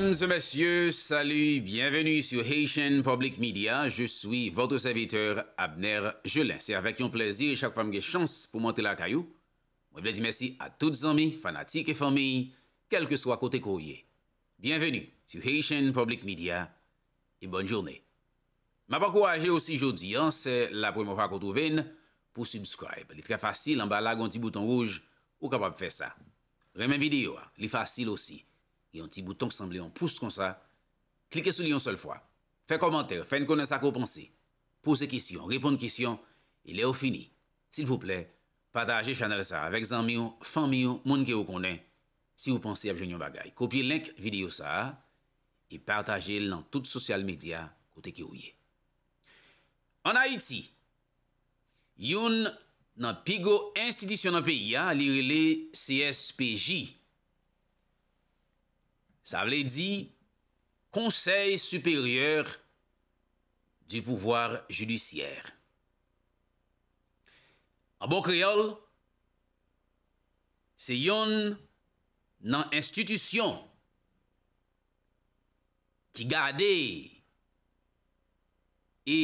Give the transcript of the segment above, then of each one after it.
Mounse mèsyè, sali, byenveni sou Heishen Public Media. Je soui vòdou serviteur Abner Jelin. Se avèk yon plèzi, chak famge chans pou montè la kayou. Mwen vle di mèsi a tout zami, fanatik e fami, kelke swa kote kouye. Byenveni sou Heishen Public Media, e bon journe. Mwen pa kouwaje osi jodi, an, se la pou mwen fwa koutouven pou subscribe. Li trè fasyl, an ba lag an ti bouton rouj, ou kapab fè sa. Remen video, li fasyl osi. yon ti bouton ki sanble yon pousse kon sa, klike sou li yon sol fwa. Fè komentèr, fè n konen sa konpansè. Pouse kisyon, repon kisyon, e le ou fini. Sil pouple, pataje chanel sa, vek zan milyon, fan milyon, moun ki ou konen, si ou pansè ap joun yon bagay. Kopye lenk videyo sa, e pataje l nan tout sosyal media kote ki ou ye. An Haiti, yon nan pigo institisyon nan peyi, yon li rele CSPJ, Ça veut dire Conseil supérieur du pouvoir judiciaire. En bon créole, c'est une institution qui garde et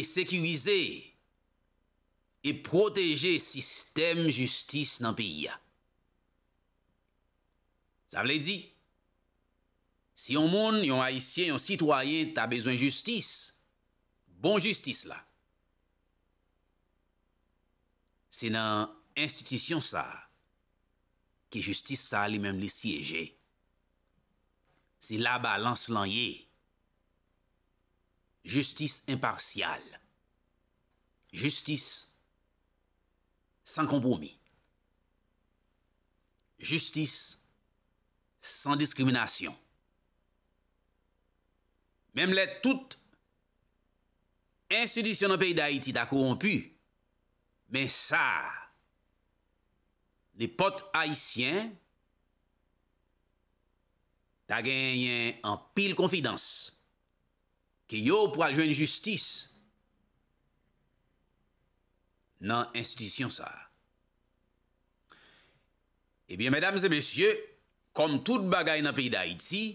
sécurise et protège système justice dans le pays. Ça veut dire si un monde, yon haïtien, un citoyen, besoin de justice, bon justice là C'est dans l'institution ça qui justice ça lui même les siéger. C'est la balance lan justice impartiale, justice sans compromis, justice sans discrimination, Mem let tout institisyon nan peyi d'Haïti ta korompu, men sa, le pot haïtien, ta genyen an pil konfidans, ki yo pou aljouan justice, nan institisyon sa. Ebyen, eh mesdames et messieurs, konm tout bagay nan peyi d'Haïti,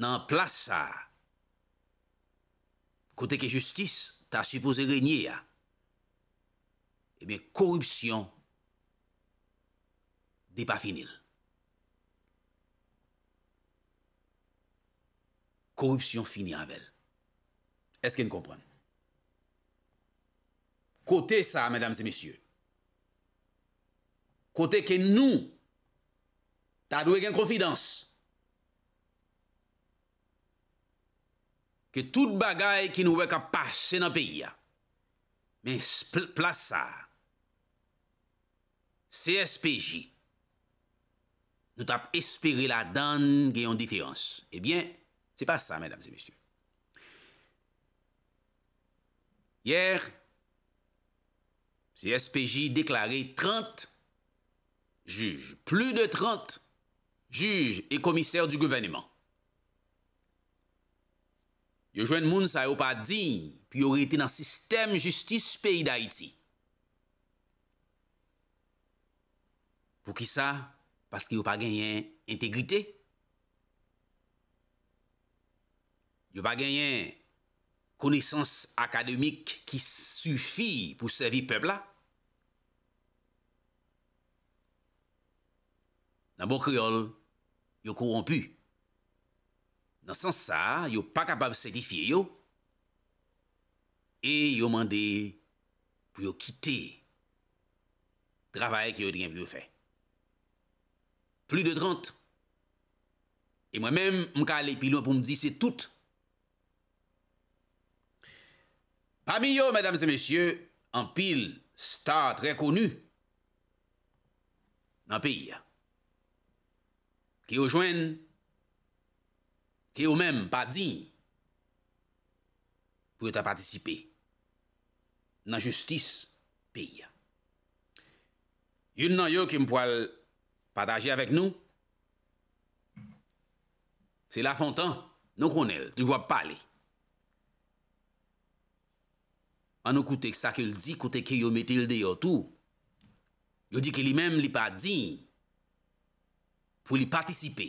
nan plasa kote ke justis ta supose renye ya, ebe eh korupsyon di pa finil. Korupsyon finil avèl. Eske n kompran? Kote sa, mèdames et messieurs, kote ke nou ta dwe gen konfidans, Que tout bagay qui nous veut qu'à passer dans pays, pays. Mais place ça, CSPJ, Nous tap espéré la dan différence. Eh bien, ce n'est pas ça, mesdames et messieurs. Hier, CSPJ déclaré 30 juges, plus de 30 juges et commissaires du gouvernement Yo jwen moun sa yo pa di, pi yo rete nan sistem justis peyi da iti. Pou ki sa? Paske yo pa genyen integrite. Yo pa genyen konesans akademik ki sufi pou servi pep la. Nan bo kriol, yo koron puy. nan san sa, yo pa kapab setifiye yo, e yo mande pou yo kite dravay ki yo diyen pou yo fe. Plu de 30. E mwen men, m ka ale pilon pou m di se tout. Pa mi yo, madame se mesye, an pil start rekonu nan piya ki yo jwen Kè yo mèm pa di pou et apatisipe nan justis piya. Yon nan yo ki mpoal pataje avèk nou, se la fontan nou konel, touj wap pale. An nou koute ksa ke l di, koute kè yo metil de yo tou, yo di ke li mèm li pa di pou li patisipe.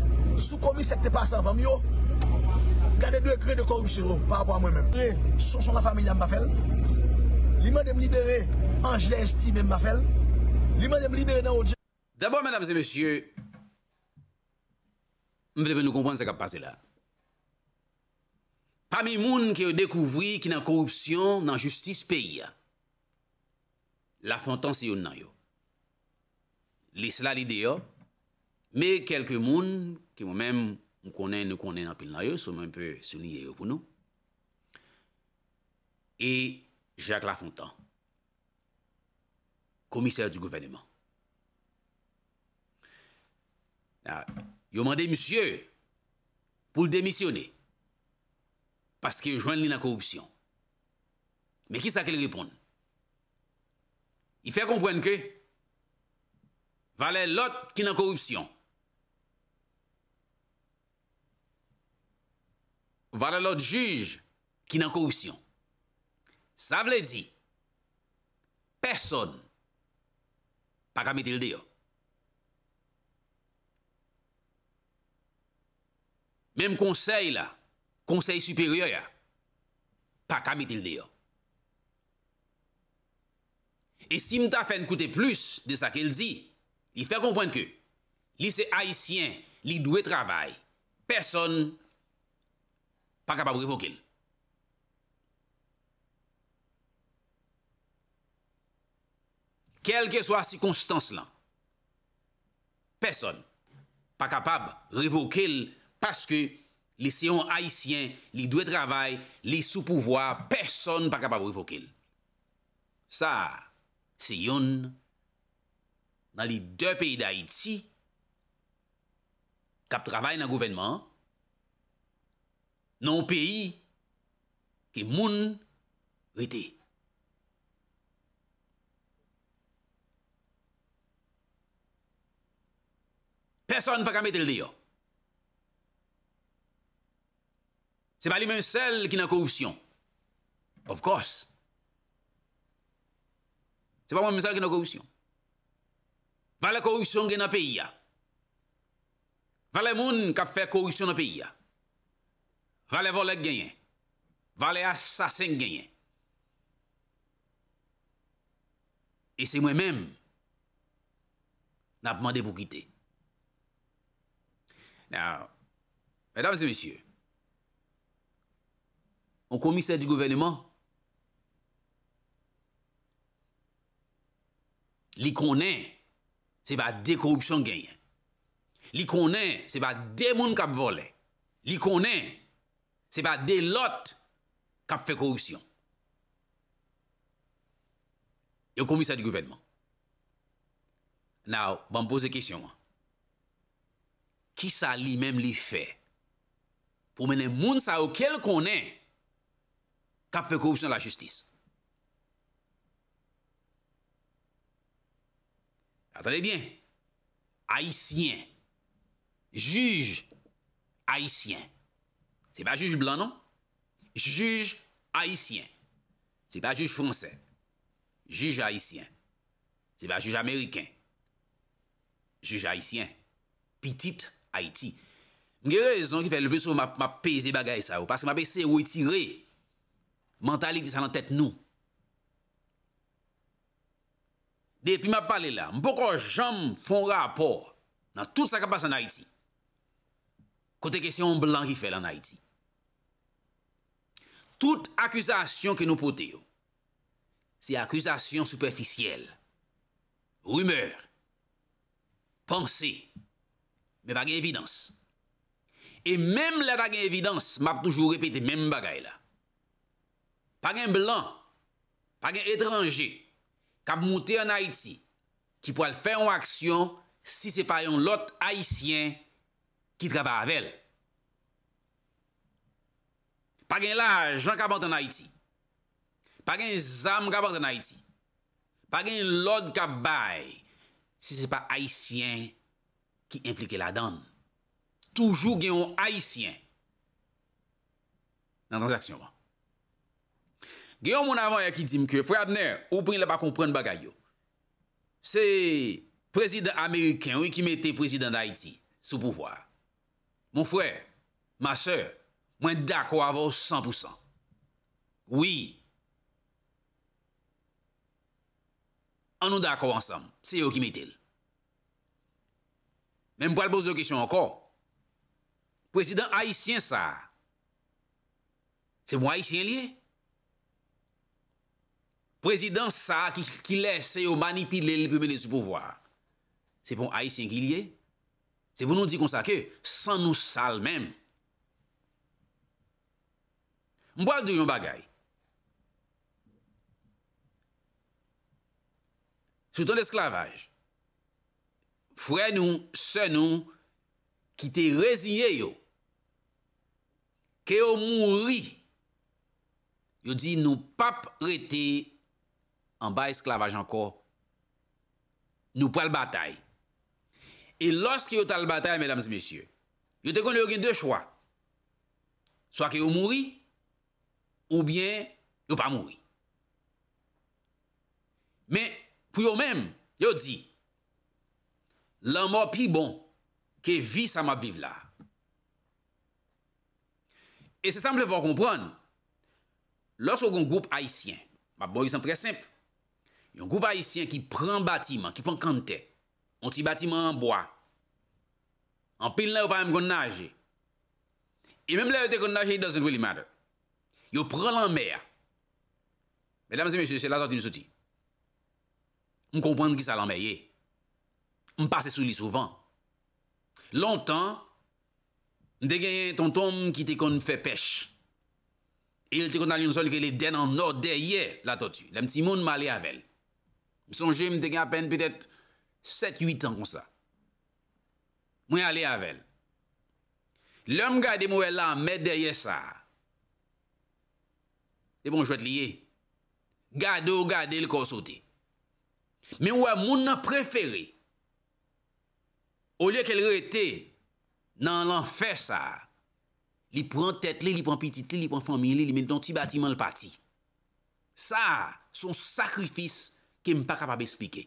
Sou komi sekte pas avan mi yo, gade dwe kre de korupsiyo pa apwa mwen men. Sou son la familya m bafel, li men dem libere Angeles Tibbe m bafel, li men dem libere nan o dje. Dabo men amse mesye, m vedepe nou kompande se kap pase la. Pami moun ki yo dekouvri ki nan korupsiyon nan justis peyi ya, la fontansi yon nan yo. L'isla lide yo, me kelke moun ki mwen men moun konen nou konen apil nan yo, soumen mwen pe sou liye yo pou nou, e Jacques Lafontan, komiser du govenement. Ah, Yon mande msye pou l demisyone, paske jwen li nan korupsyon. Men ki sa ke li repon? I fe kompwen ke, vale lot ki nan korupsyon, vade lot juj ki nan korupsyon. Sa vle di, person pa kamite l deyo. Mem konsey la, konsey superior ya, pa kamite l deyo. E si mta fè n koute plus de sa ke l di, li fè kompwen ke, li se haisyen, li dwe travay, person pa kamite l deyo. pa kapab revoke il. Kelke so a sikonstans lan, peson pa kapab revoke il paske li seyon Haitien, li dwe travay, li sou pouvoi, peson pa kapab revoke il. Sa seyon nan li de peyi da Haiti kap travay nan gouvenman, nan ou peyi ki moun rete. Peson pa kamete l deyo. Se pa li men sel ki nan korupsyon. Of course. Se pa man men sel ki nan korupsyon. Va la korupsyon gen nan peyi ya. Va la moun kap fe korupsyon nan peyi ya. Vale volek genyen. Vale asasen genyen. E se mwen men, nan apmande pou kite. Nou, mèdam se mèsyè, an komisè di goveneman, li konen, se ba de korupsyon genyen. Li konen, se ba de moun kap volek. Li konen, Se pa de lot kap fe korupsyon. Yo komisa di gouvenman. Nou, ban pose kisyon. Ki sa li menm li fe? Po mene moun sa oukel konen kap fe korupsyon la justis. Atade bien. Aisyen. Juge. Aisyen. Se pa juj blanc non, juj Haitien, se pa juj Fransen, juj Haitien, se pa juj Amerikien, juj Haitien, pitit Haiti. Mge rezon ki fè le pè sou ma pèzi bagay sa ou, paske ma pèzi ou iti re, mentali di sa nan tèt nou. Depi ma pale la, mpoko jom fon rapor nan tout sa kapas an Haiti, kote kesyon blanc ki fè lan Haiti. Tout akusasyon ke nou pote yo, se akusasyon soupeficyel, rumeur, panse, me bagay evidans. E mem la bagay evidans, map toujou repete mem bagay la. Pagay blan, pagay etranje, kab mouté an Haiti ki po al fè an aksyon si se pa yon lot Haitien ki traba avèl. pa gen lage an kabant an Haiti, pa gen zam kabant an Haiti, pa gen lod kabay, se se pa Haitien ki implike la dan. Toujou gen yon Haitien. Nan transaksyon man. Gen yon moun avan yon ki di mke, fwe abner, ou pren le pa kompren bagay yo. Se prezident Ameriken, wè ki mette prezident d'Haiti sou pouvoar. Mon fwe, ma sèr, Mwen dako avon 100%. Oui. An nou dako ansam. Se yo ki metel. Men mwen pou al pose yo kisyon anko. Prezident Haitien sa. Se mwen Haitien liye. Prezident sa ki lese se yo manipile lipe mene sou pouvoar. Se mwen Haitien ki liye. Se mwen nou di konsake. San nou sal menm. Mboal di yon bagay. Souton esklavaj. Fwè nou, sè nou, ki te rezine yo. Ke yo mouri. Yo di nou pap rete an bay esklavaj anko. Nou pral batay. E los ki yo tal batay, mesdames et messieurs, yo te kon yo gen de chwa. Swa ke yo mouri, Ou bien, yo pa moui. Men, pou yo men, yo di, l'an mò pi bon, ke vi sa mò vive la. E se sa m lè vò kompron, lòs wè yon goup haisyen, ba boy, yon san pre simple, yon goup haisyen ki pren batiman, ki pren kante, yon ti batiman an boya, an pilnè wè pa yon kon nage, e mèm lè wè te kon nage, it doesn't really matter. Yo pre lan mè ya. Mè damse mè sè, sè la tatou mè soti. Mè kompwant mè ki sa lan mè ye. Mè pase sou li souvan. Lontan, mè de genye ton ton mè ki te kon fè pech. E il te kon al yon sol ke le den an nou de ye la tatou. La mè ti moun mè alè avèl. Mè son jè mè de genye apèn pèdèt 7-8 an kon sa. Mè alè avèl. Lè mè gade mè wè la mè de ye sa. De bon jwet liye, gade ou gade li konsote. Men wè moun nan preferi, ou liye ke l rete nan lan fè sa, li pran tèt li, li pran piti li, li pran fòmi li, li men ton ti bati man l pati. Sa, son sakrifis ke m pa kapab espike.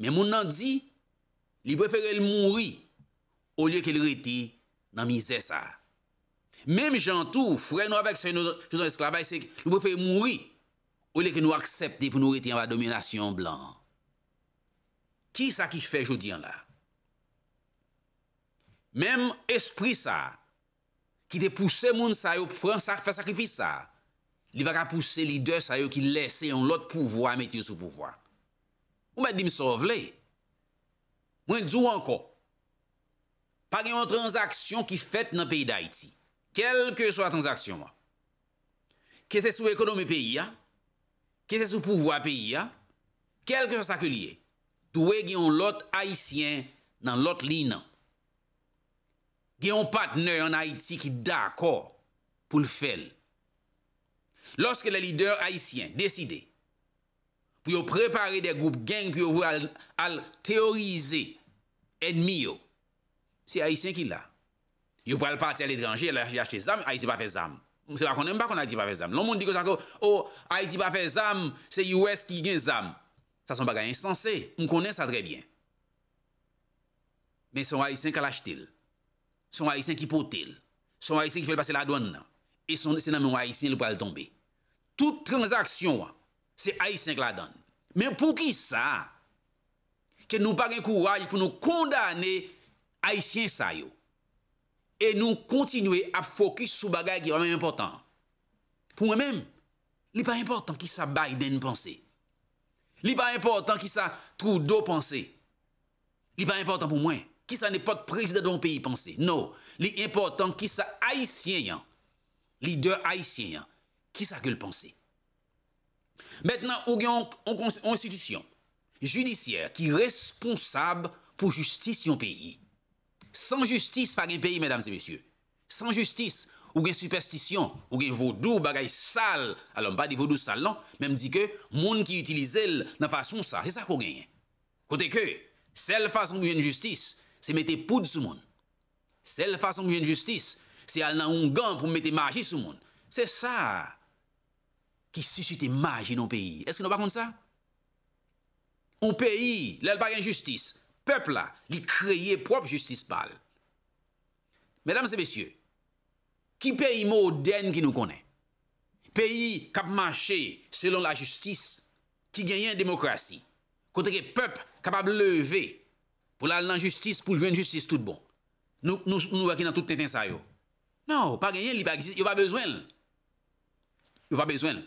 Men moun nan di, li preferi l moun ri, ou liye ke l rete nan mizè sa. Mem jantou, fre nou avek se yon esklabay, se yon pou fe moui, ou le ke nou aksepti pou nou retyan la dominasyon blan. Ki sa ki fe joudian la? Mem espri sa, ki te pousse moun sa yo, pren sa, fe sakrifi sa, li baka pousse lider sa yo ki lese yon lot pouvo a meti yon sou pouvo. Ou mwen di msovle, mwen djou anko, pa gen yon transaksyon ki fet nan peyi da iti, Kèlke sou a transaksyon wè. Kèlke sou ekonomi peyi wè. Kèlke sou pouvoi peyi wè. Kèlke sou sakye liye. Dou wè gen yon lot haitien nan lot li nan. Gen yon patneur yon haitik da akor pou l'fel. Lorske lè lider haitien deside, pou yon prepare de goup gen, pou yon vwe al teorize enmi yo, se haitien ki lè. Yo pou al pati al edranje, la yache zam, Haiti pa fe zam. Mwen se va konen pa konen Haiti pa fe zam. Loun moun di ko sa ko, Oh, Haiti pa fe zam, se yowes ki gen zam. Sa son bagayen sanse, mwen konen sa drebyen. Men son Haitien kalache tel. Son Haitien ki potel. Son Haitien ki fwele pase la don nan. E son senanmen ou Haitien lou pou al tombe. Tout transaksyon wan, se Haitien k la don. Men pou ki sa, ke nou pari kouwaj pou nou kondane Haitien sa yo. et nous continuer à focus sur bagay qui est vraiment important. Pour moi-même, il n'est pas important qui ça Biden pense. Il n'est pas important qui ça Trudeau pense. Il n'est pas important pour moi. Qui ça n'est pas président de mon pays pense. Non. Il est important qui ça haïtien, leader haïtien, qui ça que le pense. Maintenant, on a une institution judiciaire qui est responsable pour justice dans pays. San justis pa gen peyi, mèdames et messieurs. San justis, ou gen superstisyon, ou gen vodou bagay sal, alon pa di vodou sal nan, mèm di ke, moun ki utilize l nan fason sa. Se sa kon genyen. Kote ke, sel fason ki gen justice, se mette poud sou moun. Sel fason ki gen justice, se al nan un gan pou mette magi sou moun. Se sa, ki susite magi nou peyi. Eske nou pa kon sa? Ou peyi, lèl pa gen justice. Pepl la, li kreye prop justice pal. Medam se besye, ki peyi modern ki nou konen, peyi kap manche selon la justice, ki genyen demokrasi, kote ke pep kapab leve pou la lan justice, pou jwen justice tout bon. Nou wakina tout ten sayo. Nou, pa genyen li, pa gisit, yo pa bezwen. Yo pa bezwen.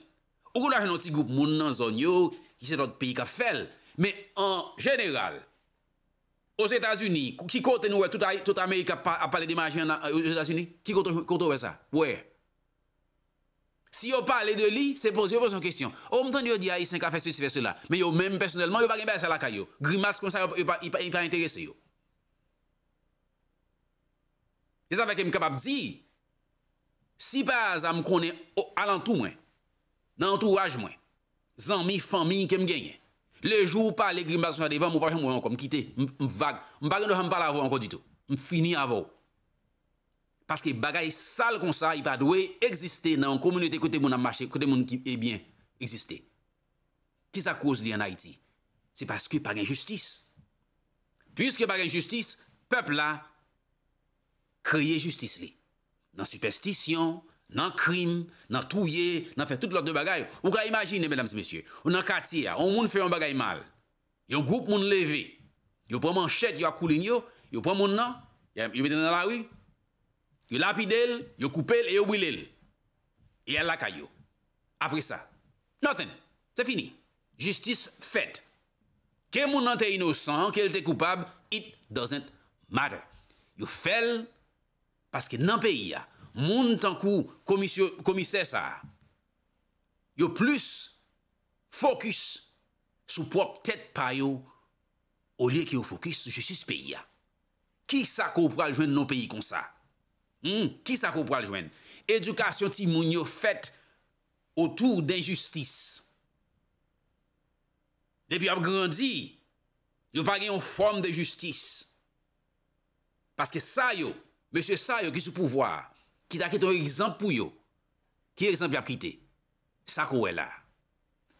Ou kon la jen oti goup moun nan zon yo, gisit oti peyi kap fel, men en general, Aux États-Unis, qui compte nous, tout, tout Amérique a parlé d'émarger euh, aux États-Unis Qui compte ça Ouais. Si vous parlez de lui, c'est poser une question. Au même temps, vous dites, Haïtien a fait ceci, fait cela. Mais vous même personnellement, vous n'avez pas ça la caillou. Grimace comme ça, vous n'avez pas intéressé. C'est ça que je suis capable de dire. Si par à je connais à l'entour, dans l'entourage, amis, famille que me gagne. Lejou pa le glimba sou adevan, mou pa chan mwen an kom kite, m wak, m bagay nou chan m pal avou an kon ditou, m fini avou. Paske bagay sal kon sa, y pa dwe, eksiste nan komunite kote moun an mache, kote moun ki ebyen, eksiste. Ki sa kouz li an Haiti? Se paske pagay justis. Piske pagay justis, pepl la, kriye justis li. Nan superstisyon... Nan krim, nan touye, nan fè tout lòt de bagay. Ou ka imagine, mesdames, mesyè. Ou nan kati ya, ou moun fè yon bagay mal. Yon goup moun leve. Yon pwè man chèd, yon akoulin yo. Yon pwè moun nan, yon bete nan lawi. Yon lapide el, yon koupe el, yon bwile el. Yon lakay yo. Apre sa. Nothing. Se fini. Justice fèd. Kè moun nan te inosan, kèl te koupab, it doesn't matter. You fell, paske nan peyi ya. moun tankou komisè sa, yo plus fokus sou prop tèt payo, o liye ki yo fokus, jesis peyi ya. Ki sa ko pral jwen nou peyi kon sa? Hmm? Ki sa ko pral jwen? Edukasyon ti moun yo fèt otou d'injustis. Depi ap grandi, yo page yon form de justis. Paske sa yo, monsye sa yo ki sou pouvoar, ki da ke ton reizan pou yo, ki reizan pou ap kite, sakou e la,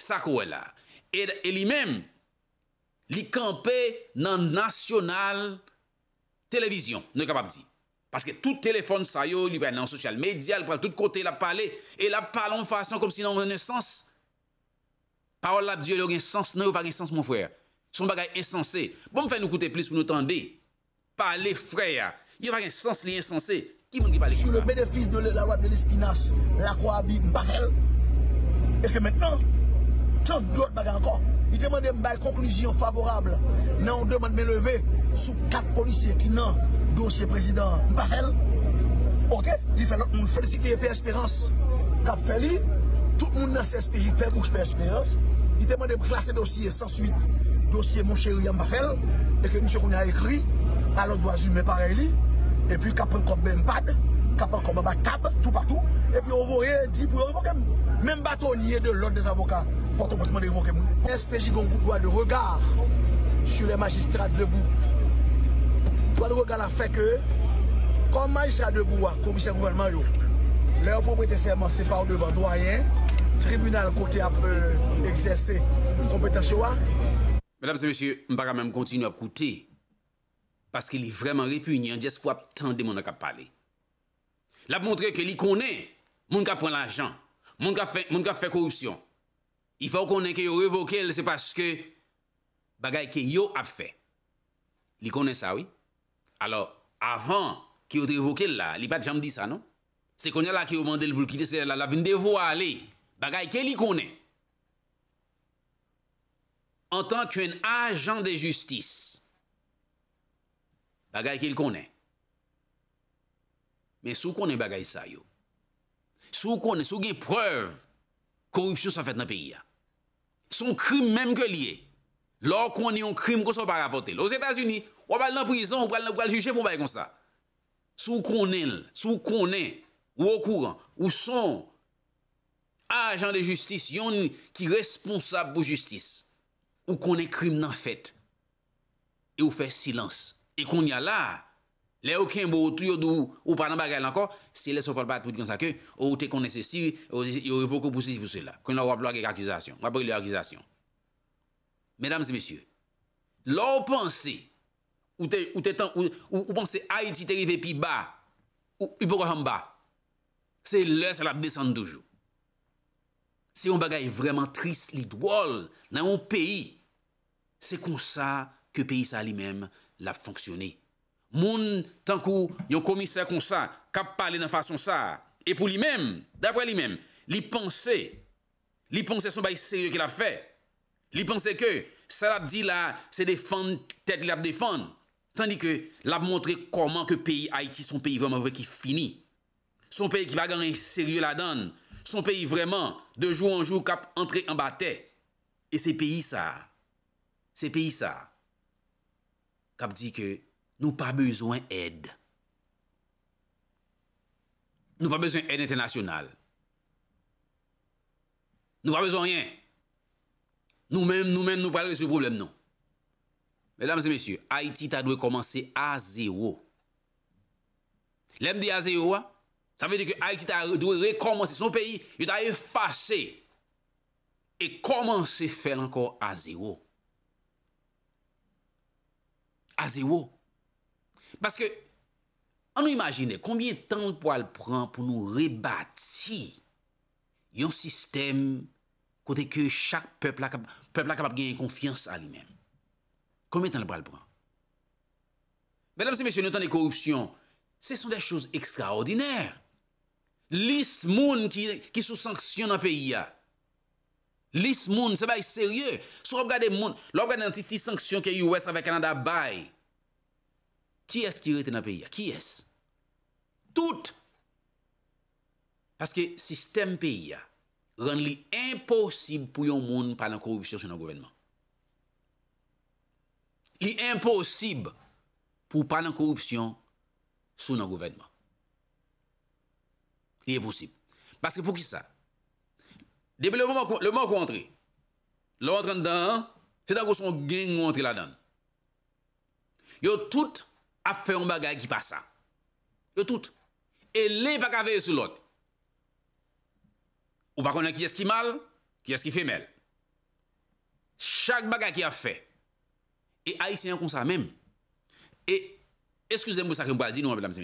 sakou e la, e, e li men, li kampe nan nasyonal televizyon, ne kapap di, paske tout telefon sa yo, li wè nan sosyal medyal, pral tout kote la pale, e la pale an fason kom si nan wè nè sens, parol la di yo, lè wè nè sens nou, wè nè sens moun frè, son bagay nè sensé, bon fè nou koute plis pou nou tanbi, pale frè ya, yo wè nè sens lè nè sensé, sous Sur le bénéfice de la loi de l'espinasse, la croix Mbafel. Et que maintenant, tant d'autres bagages encore. Il demande une conclusion favorable. Non, on demande de me lever sous quatre policiers qui n'ont dossier président Mbafel. Ok Il fait l'autre monde féliciter Père Espérance. Cap fait tout le monde dans Il fait bouche Espérance. Il demande de classer dossier sans suite. Dossier mon chéri Et que monsieur Kounia a écrit à l'autre voisin, mais pareil. Et puis kap an kon men bad, kap un kon de tout partout, et puis on voye dit pour évoquer, même bâtonnier de l'ordre des avocats, pour posman de evokem. SPJ un doit de regard sur les magistrats debout. Doit le regard a fait que, comme magistrat debout, hein, commissaire gouvernement leur propriété serment c'est par devant doyen, tribunal côté après exercer compétence. Hein. Mesdames et messieurs, je ne vais pas même continuer à écouter. paske li vreman repugnen, jespo ap tende moun ak ap pale. La ap montre ke li kone, moun ka pon l'ajan, moun ka fe korupsyon. I fa ou kone ke yo revoke l, se paske bagay ke yo ap fe. Li kone sa, oui? Alors, avan ki yo revoke l la, li pat jam di sa, nou? Se konya la ki yo mande l boulkite, se la vendevo a ale, bagay ke li kone. En tanke en agent de justis, bagay ki il konen. Men sou konen bagay sa yo. Sou konen, sou gen preuve korupsyon sa fèt nan peyi ya. Son krim menm ke liye. Lò konen yon krim kon son parapote. Lòs Etats-Unis, wapal nan prizon, wapal nan jujè, wapal nan kon sa. Sou konen, sou konen, wò kouran, wò son agent de justice, yon ki responsable pou justice. Wò konen krim nan fèt. E wò fè silans. E kon ya la, le ou ken bo ou tou yo dou ou pa nan bagay lan ko, se le sou pa bat pou di kon sa ke, ou ou te kon nese si, ou ou te kon nese si, ou ou te kon nese si pou se la. Kon la wap lwa gen akizasyon, wap lwa gen akizasyon. Medam se mesye, lò ou panse, ou panse Haiti te rive pi ba, ou i pou reham ba, se le sa la besan dojou. Se yon bagay vreman tris li dwol nan yon peyi, se kon sa ke peyi sa li menm, l ap fonksyoni. Moun tankou yon komisè kon sa, kap pale nan fasyon sa. E pou li mem, dapre li mem, li ponse, li ponse son bay serye ki l ap fe. Li ponse ke, sa l ap di la, se defan, tet l ap defan. Tandik ke, l ap montre koman ke peyi Haiti son peyi vreman vwe ki fini. Son peyi ki vagan serye la dan. Son peyi vreman, de jou an jou, kap entre an ba te. E se peyi sa. Se peyi sa. Kap di ke nou pa bezwen ed. Nou pa bezwen ed internasyonal. Nou pa bezwen ryen. Nou men nou men nou pa re sou problem nou. Mesdames et messieurs, Haiti ta dwe komanse a zéro. Lem di a zéro, sa vede ke Haiti ta dwe re komanse son peyi, yo ta effase e komanse fèl anko a zéro. à zéro. Parce que, on nous imagine combien de temps le poil prend pour nous rebâtir un système côté que chaque peuple a, capable de gagner confiance à lui-même. Combien de temps le poil prend? Mesdames et messieurs, nous des corruption, ce sont des choses extraordinaires. Les qui, qui sous sanction dans le pays. Hein. Lis moun, se bay serye. Se ro gade moun, lo gade nanti si sanksyon ke U.S. avè Kanada bay. Ki es ki rete nan peyi ya? Ki es? Tout! Paske sistem peyi ya ren li imposib pou yon moun pa nan korupsyon sou nan gouvenman. Li imposib pou pa nan korupsyon sou nan gouvenman. Li e posib. Paske pou ki sa? Paske pou ki sa? Depi le moun kou antre Le moun kou antre Le moun kou antre Yo tout a fe yon bagay ki pa sa Yo tout E le baka veye sou lot Ou baka yon ki yes ki mal Ki yes ki femel Chak bagay ki a fe E a yisi yon kon sa mem E E skuze mou sakimbo a di nou moun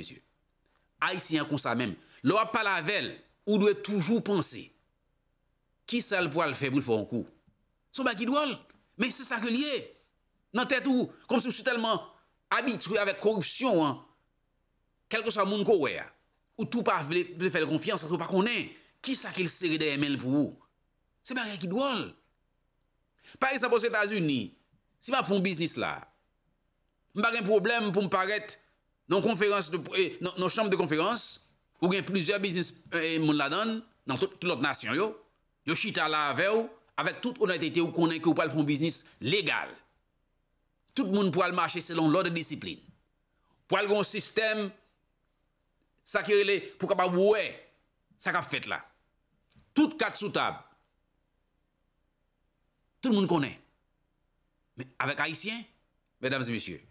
A yisi yon kon sa mem Le wap pala vel Ou dwe toujou ponse Ki sa l pou al febri fò an kou? So ba ki dwol? Men se sa ke liye? Nan tèt ou, kom se ou se telman abitri avèk korupsyon an, kelke sa moun kowe a, ou tou pa vle fèl konfians, sa tou pa konen, ki sa ke l seri de MN pou ou? Se ba rey ki dwol? Paris apos Etats-Unis, si ma pou mbiznis la, mba gen problem pou mparet nan konferans, eh, nan chanm de konferans, ou gen plizèr biznis eh, moun la dan, nan tout lòt nasyon yo, Yoshita la ave ou, ave tout onatete ou konen ki ou pal fon bisnis legal. Tout moun pou al mache selon lode disipline. Po al gon sistem, sakyele pou ka pa wouwe, sak ap fet la. Tout kat sou tab. Tout moun konen. Ave kaisyen, bedam se misye.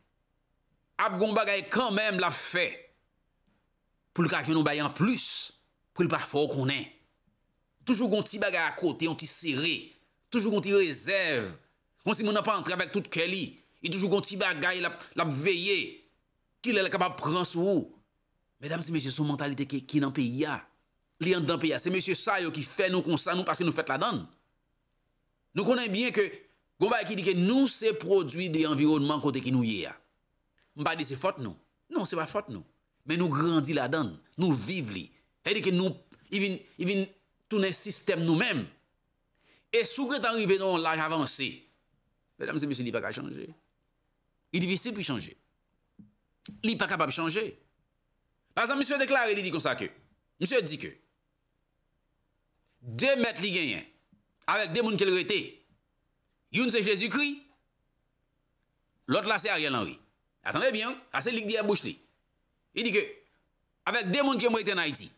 Ab gomba gaye kan men la fe, pou l kakye nou bayan plus, pou l pafou konen. Toujou goun ti baga a kote, yon ti sere, toujou goun ti rezerv, yon si moun apan antre vek tout ke li, yon toujou goun ti baga yon ap veye, ki lè lè kapap pran sou ou. Medam, se mesye sou mentalite ki nan pe ya, li yon nan pe ya, se mesye sa yo ki fe nou konsa nou paske nou fet la don. Nou konen bien ke goun baga ki dike nou se produy de yon environman kote ki nou ye ya. Mpa di se fot nou. Non, se pa fot nou. Men nou grandi la don, nou viv li. E dike nou, i vin, i vin, tou ne sistem nou menm, e soukret anri venon laj avansi, bedan mse mse li pa ka chanje, li vi se pi chanje, li pa ka pa pi chanje, pasan mse deklari li di konsa ke, mse di ke, de met li genyen, avek de moun ke lor ete, yon se Jezoukri, lot la se Ariel Henry, atanre bien, ase li di a mbouch li, li di ke, avek de moun ke mou ete na iti,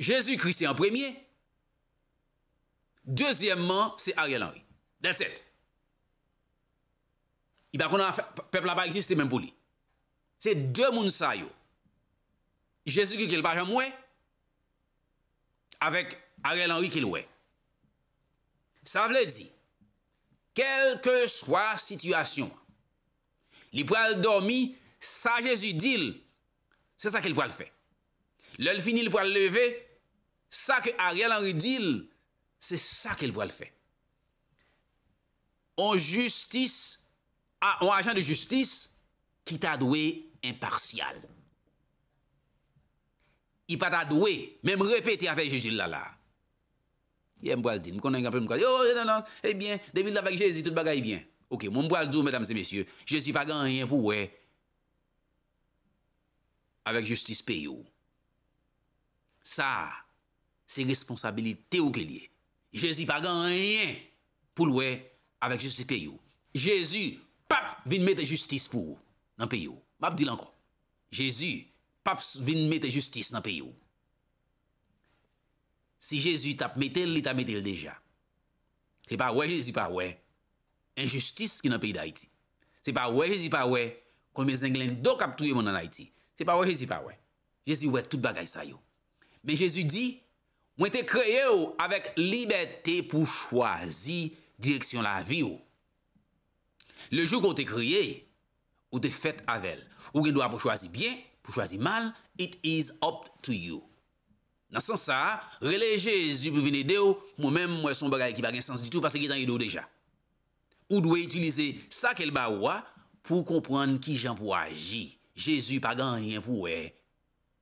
Jezou kri se en premye. Dezyèmman, se Ariel Henry. That's it. Iba kon an pep la baye se te men pou li. Se de moun sayo. Jezou kri ki l baye mwen avèk Ariel Henry ki l wè. Sa vle di, kel ke swa situasyon, li pral dormi, sa Jezou dil, se sa ke l pral fè. L'ol finit pour le lever, ça que Ariel Henry dit, c'est ça qu'il va le faire. On justice, un agent de justice qui t'a doué impartial. Il pas t'a doué, même répéter avec Jésus là là. Il aime dit, « connais un peu, me oh non non, eh bien, depuis avec Jésus tout le bagaille bien. OK, mon bras dire mesdames et messieurs, Jésus pas rien pour Avec justice payou. Sa, se responsabilite ou ke liye. Jezi pa gan enyen pou lwe avèk jezi peyo. Jezi pap vin mette justice pou ou nan peyo. Mab di lanko. Jezi pap vin mette justice nan peyo. Si jezi tap mette lita mette lideja, se pa wè jezi pa wè, en justice ki nan peyo d'Haïti. Se pa wè jezi pa wè, kon men zenglen do kap touye moun nan Haïti. Se pa wè jezi pa wè, jezi wè tout bagay sa yo. Men Jezu di, mwen te kreye ou avèk libetè pou chwazi direksyon la vi ou. Le jou kon te kreye, ou te fèt avèl. Ou gen dwa pou chwazi byen, pou chwazi mal, it is up to you. Nan san sa, rele Jezu pou vene de ou, mwen mèm mwen son bagay ki bagen sens di tout pasè ki tan yon dou deja. Ou dwe itulize sa ah, kel bagwa pou kompran ki jan pou agi. Jezu bagan yon pou wey.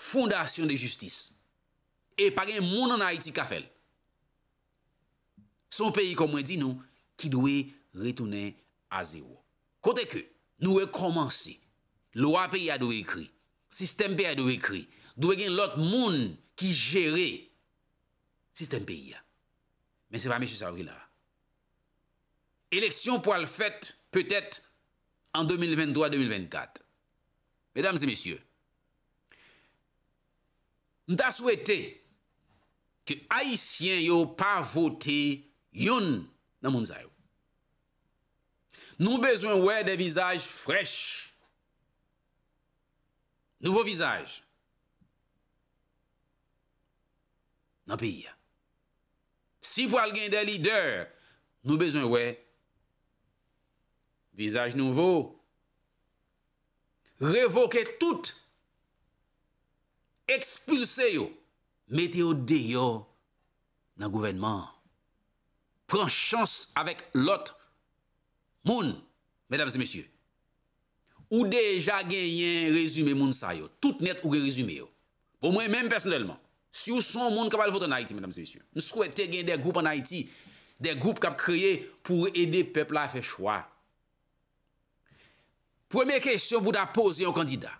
Fondasyon de justis E pagen moun an ha iti kafel Son peyi komwen di nou Ki dwe retounen a zero Kote ke nou we komansi Lwa peyi a dwe ekri Sistem peyi a dwe ekri Dwe gen lot moun ki jere Sistem peyi a Men se pa mesyu Sabri la Eleksyon pou al fet Petet An 2023-2024 Mesdames et messieurs Nda sou ete ki aisyen yo pa vote yon nan moun zayou. Nou bezwen wè de vizaj frech. Nouveau vizaj. Nan piya. Si pou algen de lider, nou bezwen wè vizaj nouvo. Revoke tout ekspulse yo, meteo deyo nan gouvenman. Pren chans avek lot moun, mèdames et mèsyè, ou deja gen yon rezume moun sa yo, tout net ou gen rezume yo. Pou bon, mwen mèm personelman, si ou son moun kapal vot an Haiti, mèdames et mèsyè, nou souwete gen de goup an Haiti, de goup kap kreye pou ede pepl la fe chwa. Premè kèsyon pou da pose yon kandida,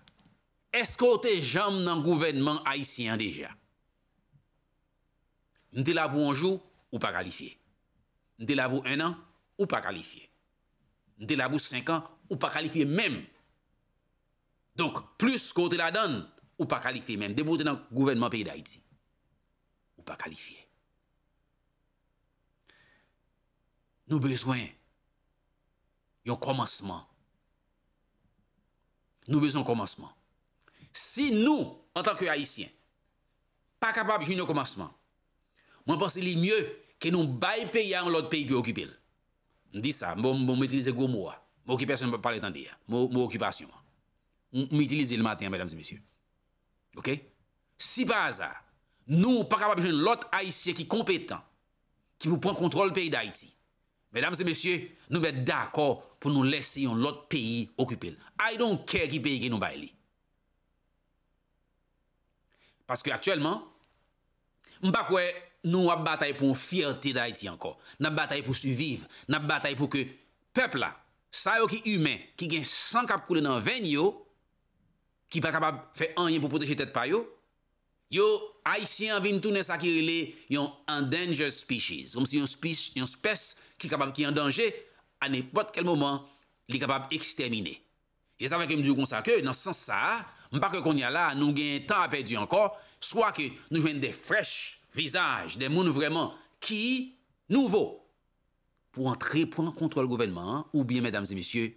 Eskote jam nan gouvenman haisyen deja. Nde la bou anjou, ou pa kalifiye. Nde la bou enan, ou pa kalifiye. Nde la bou 5 an, ou pa kalifiye menm. Donk plus kote la dan, ou pa kalifiye menm. Nde bou nan gouvenman peyi da iti, ou pa kalifiye. Nou bezwen yon komanseman. Nou bezwen komanseman. Si nou, en tanke Haitien, pa kapab joun nou koumanseman, moun pense li mye ke nou bayi pe ya an lout peyi pou yi okipil. Ndi sa, moun moutilize gwo mouwa. Moukipasyon mou paletande ya. Mou moutilize yon. Moutilize yon le matin, mèdam se misyon. Ok? Si pa azar, nou pa kapab joun lout Haitien ki kompetan ki pou pon kontrol peyi d'Haiti, mèdam se misyon, nou mè d'akor pou nou lesi yon lout peyi okipil. I don't care ki peyi ke nou bayi li. Paske aktuelman, mpa kwe nou ap batay pou fierti da iti anko. Nap batay pou suviv, nap batay pou ke pepla, sa yo ki humen, ki gen sankap koule nan ven yo, ki pa kapab fe anjen pou poteje tet pa yo, yo haisyen vintounen sakirile yon endangered species, kom si yon spes ki kapab ki yon danje, an epot kel moman li kapab ekstermine. E zavan ke mdi yo konsa ke, nan sansa a, Je que qu'on y a là, nous avons un temps à perdre encore, soit que nous avons des fraîches visages, des mondes vraiment qui, nouveaux, pour entrer pour contre le gouvernement, hein, ou bien, mesdames et messieurs,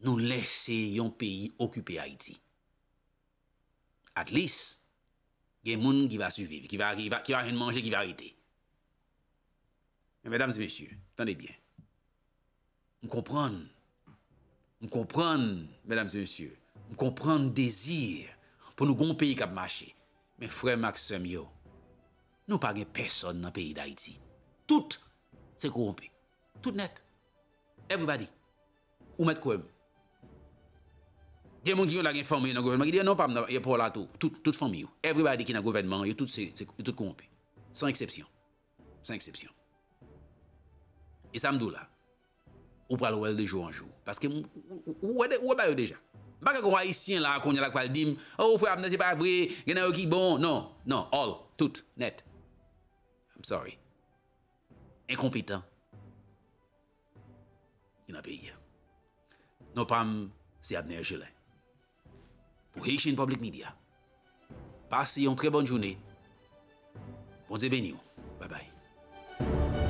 nous laissons le pays occuper Haïti. At least, il y a des gens qui va survivre, qui va arriver, qui manger, qui va arrêter. mesdames et messieurs, attendez bien. Vous comprenez. Vous comprenez, mesdames et messieurs. Nous le désir pour nous un pays qui a marché. Mais frère Maxime, nous nous pas personne dans le pays d'Haïti. Tout c'est corrompu. Tout net. Everybody. Ou mettre quoi? Il y a des gens qui ont la famille dans le gouvernement qui disent non, pas pour la tout. Toute, Tout famille. Everybody qui est dans le gouvernement, tout, c'est, tout corrompu. Sans exception. Sans exception. Et ça me dit là. Ou pas le de jour en jour. Parce que, ou, ou, ou, déjà. Mpaka konwa isyen la akonye la kvaldim, ou fwe apne se pa avwe, genè o ki bon, non, non, all, tout, net. I'm sorry. Enkompetan. Yon api yon. Nou pram, se apne a jelen. Pou heche yon public media, pase yon tre bon jounen, bon zebe nyon. Bye bye.